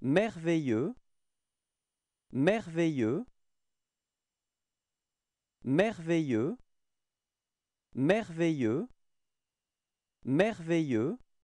merveilleux, merveilleux, merveilleux, merveilleux, merveilleux,